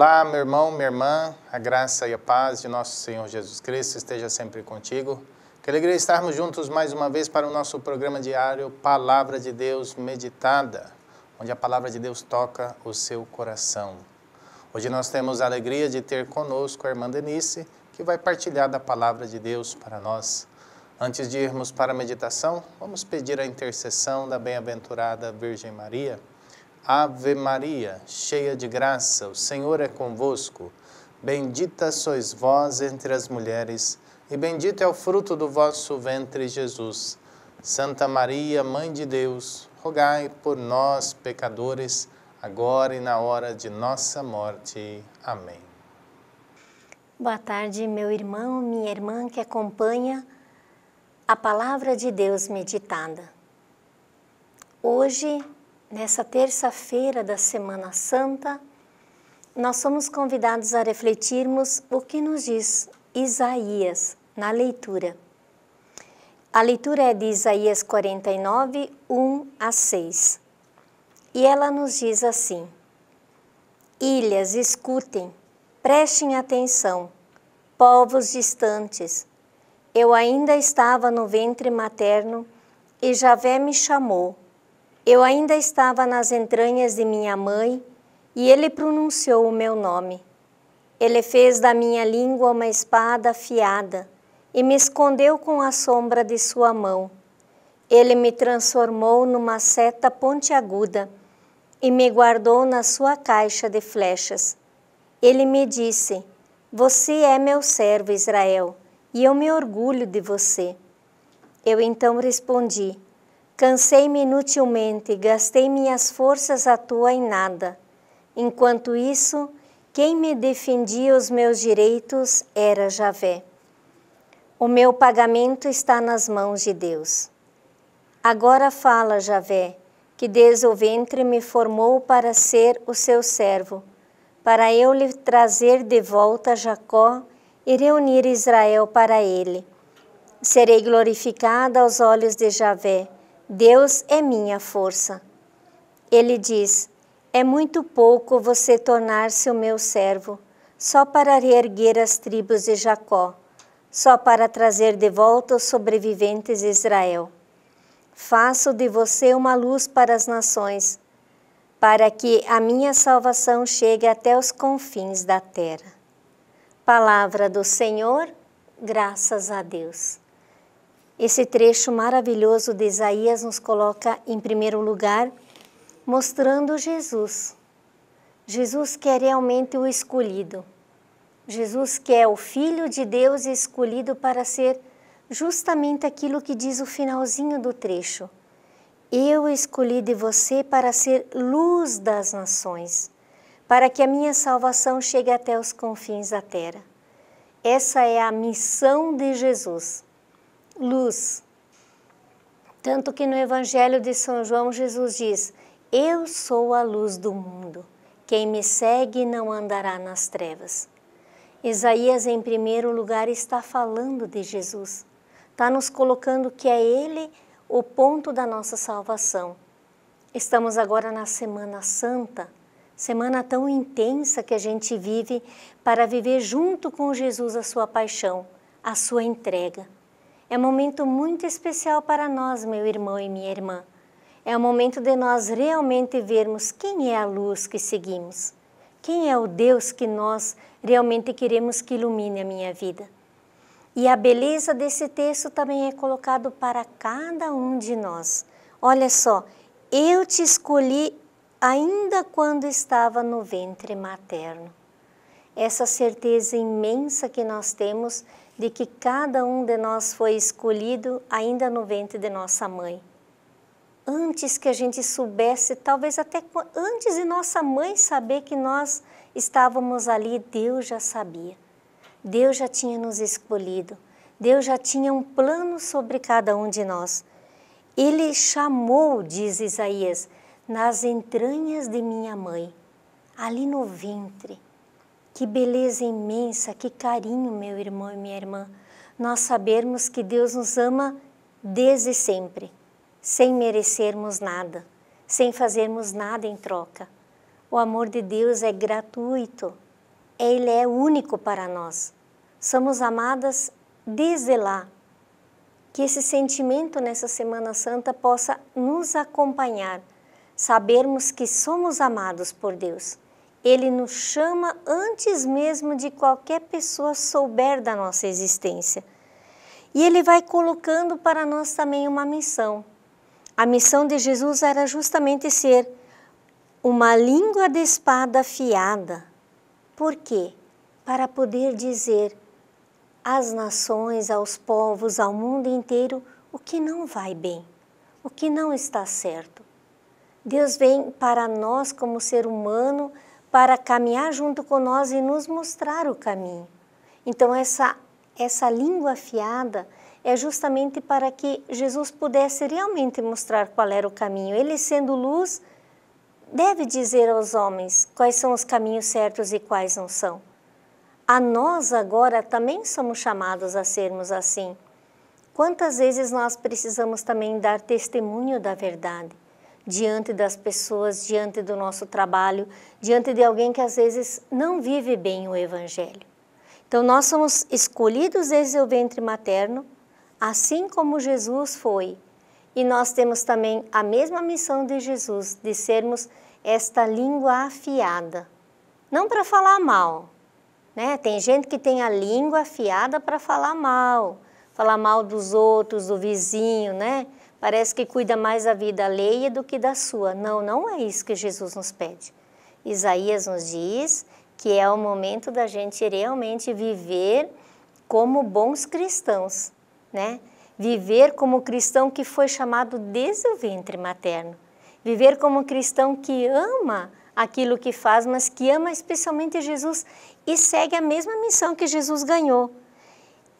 Olá, meu irmão, minha irmã, a graça e a paz de nosso Senhor Jesus Cristo esteja sempre contigo. Que alegria estarmos juntos mais uma vez para o nosso programa diário Palavra de Deus Meditada, onde a palavra de Deus toca o seu coração. Hoje nós temos a alegria de ter conosco a irmã Denise, que vai partilhar da palavra de Deus para nós. Antes de irmos para a meditação, vamos pedir a intercessão da bem-aventurada Virgem Maria Ave Maria, cheia de graça, o Senhor é convosco. Bendita sois vós entre as mulheres, e bendito é o fruto do vosso ventre, Jesus. Santa Maria, Mãe de Deus, rogai por nós, pecadores, agora e na hora de nossa morte. Amém. Boa tarde, meu irmão, minha irmã que acompanha a palavra de Deus meditada. Hoje Nessa terça-feira da Semana Santa, nós somos convidados a refletirmos o que nos diz Isaías na leitura. A leitura é de Isaías 49, 1 a 6. E ela nos diz assim: Ilhas, escutem, prestem atenção, povos distantes. Eu ainda estava no ventre materno e Javé me chamou eu ainda estava nas entranhas de minha mãe e ele pronunciou o meu nome. Ele fez da minha língua uma espada afiada e me escondeu com a sombra de sua mão. Ele me transformou numa seta pontiaguda e me guardou na sua caixa de flechas. Ele me disse: Você é meu servo, Israel, e eu me orgulho de você. Eu então respondi: Cansei-me inutilmente, gastei minhas forças à toa em nada. Enquanto isso, quem me defendia os meus direitos era Javé. O meu pagamento está nas mãos de Deus. Agora fala, Javé, que desde o ventre me formou para ser o seu servo, para eu lhe trazer de volta Jacó e reunir Israel para ele. Serei glorificada aos olhos de Javé Deus é minha força. Ele diz: É muito pouco você tornar-se o meu servo, só para reerguer as tribos de Jacó, só para trazer de volta os sobreviventes de Israel. Faço de você uma luz para as nações, para que a minha salvação chegue até os confins da terra. Palavra do Senhor, graças a Deus. Esse trecho maravilhoso de Isaías nos coloca em primeiro lugar, mostrando Jesus. Jesus que é realmente o escolhido. Jesus que é o Filho de Deus escolhido para ser justamente aquilo que diz o finalzinho do trecho. Eu escolhi de você para ser luz das nações, para que a minha salvação chegue até os confins da terra. Essa é a missão de Jesus luz. Tanto que no Evangelho de São João, Jesus diz: Eu sou a luz do mundo. Quem me segue não andará nas trevas. Isaías, em primeiro lugar, está falando de Jesus. Está nos colocando que é Ele o ponto da nossa salvação. Estamos agora na Semana Santa, semana tão intensa que a gente vive para viver junto com Jesus a sua paixão, a sua entrega. É um momento muito especial para nós, meu irmão e minha irmã. É o momento de nós realmente vermos quem é a luz que seguimos. Quem é o Deus que nós realmente queremos que ilumine a minha vida. E a beleza desse texto também é colocado para cada um de nós. Olha só, eu te escolhi ainda quando estava no ventre materno. Essa certeza imensa que nós temos de que cada um de nós foi escolhido ainda no ventre de nossa mãe. Antes que a gente soubesse, talvez até antes de nossa mãe saber que nós estávamos ali, Deus já sabia. Deus já tinha nos escolhido. Deus já tinha um plano sobre cada um de nós. Ele chamou, diz Isaías, nas entranhas de minha mãe, ali no ventre. Que beleza imensa, que carinho, meu irmão e minha irmã, nós sabermos que Deus nos ama desde sempre, sem merecermos nada, sem fazermos nada em troca. O amor de Deus é gratuito, ele é único para nós. Somos amadas desde lá. Que esse sentimento nessa Semana Santa possa nos acompanhar, sabermos que somos amados por Deus. Ele nos chama antes mesmo de qualquer pessoa souber da nossa existência. E ele vai colocando para nós também uma missão. A missão de Jesus era justamente ser uma língua de espada afiada. Por quê? Para poder dizer às nações, aos povos, ao mundo inteiro o que não vai bem, o que não está certo. Deus vem para nós como ser humano para caminhar junto conosco e nos mostrar o caminho. Então, essa, essa língua afiada é justamente para que Jesus pudesse realmente mostrar qual era o caminho. Ele, sendo luz, deve dizer aos homens quais são os caminhos certos e quais não são. A nós agora também somos chamados a sermos assim. Quantas vezes nós precisamos também dar testemunho da verdade? diante das pessoas, diante do nosso trabalho, diante de alguém que às vezes não vive bem o Evangelho. Então, nós somos escolhidos desde o ventre materno, assim como Jesus foi. E nós temos também a mesma missão de Jesus, de sermos esta língua afiada. Não para falar mal, né? Tem gente que tem a língua afiada para falar mal, falar mal dos outros, do vizinho, né? Parece que cuida mais da vida alheia do que da sua. Não, não é isso que Jesus nos pede. Isaías nos diz que é o momento da gente realmente viver como bons cristãos, né? Viver como cristão que foi chamado desde o ventre materno. Viver como cristão que ama aquilo que faz, mas que ama especialmente Jesus e segue a mesma missão que Jesus ganhou.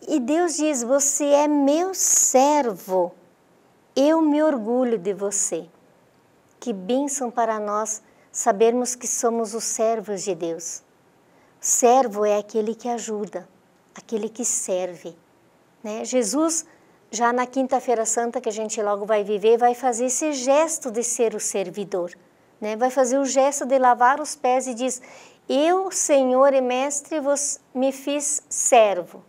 E Deus diz: Você é meu servo eu me orgulho de você. Que bênção para nós sabermos que somos os servos de Deus. Servo é aquele que ajuda, aquele que serve. Né? Jesus, já na Quinta-feira Santa, que a gente logo vai viver, vai fazer esse gesto de ser o servidor. Né? Vai fazer o gesto de lavar os pés e diz: Eu, Senhor e Mestre, vos, me fiz servo.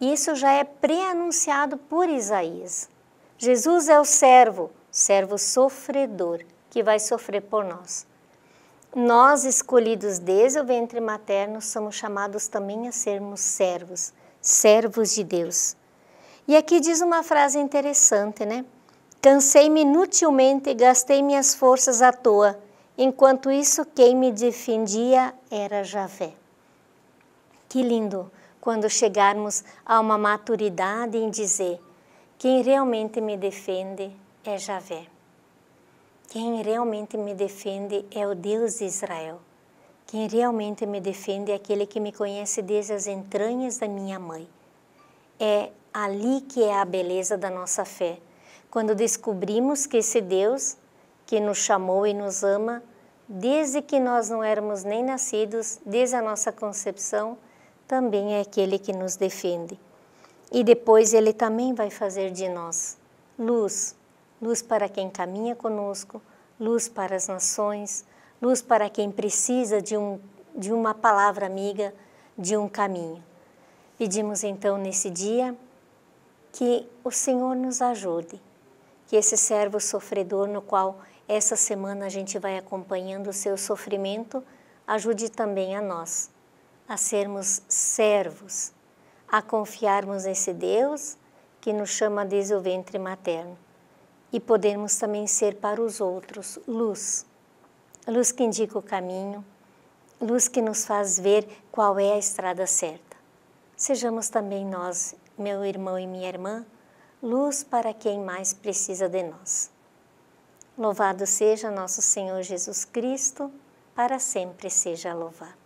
Isso já é pré-anunciado por Isaías. Jesus é o servo, servo sofredor, que vai sofrer por nós. Nós, escolhidos desde o ventre materno, somos chamados também a sermos servos, servos de Deus. E aqui diz uma frase interessante, né? Cansei-me inutilmente, gastei minhas forças à toa. Enquanto isso, quem me defendia era Javé. Que lindo quando chegarmos a uma maturidade em dizer: quem realmente me defende é Javé. Quem realmente me defende é o Deus de Israel. Quem realmente me defende é aquele que me conhece desde as entranhas da minha mãe. É ali que é a beleza da nossa fé. Quando descobrimos que esse Deus, que nos chamou e nos ama, desde que nós não éramos nem nascidos, desde a nossa concepção, também é aquele que nos defende. E depois Ele também vai fazer de nós luz, luz para quem caminha conosco, luz para as nações, luz para quem precisa de, um, de uma palavra amiga, de um caminho. Pedimos então nesse dia que o Senhor nos ajude, que esse servo sofredor, no qual essa semana a gente vai acompanhando o seu sofrimento, ajude também a nós a sermos servos a confiarmos nesse Deus que nos chama desde o ventre materno e podermos também ser para os outros luz, luz que indica o caminho, luz que nos faz ver qual é a estrada certa. Sejamos também nós, meu irmão e minha irmã, luz para quem mais precisa de nós. Louvado seja nosso Senhor Jesus Cristo, para sempre seja louvado.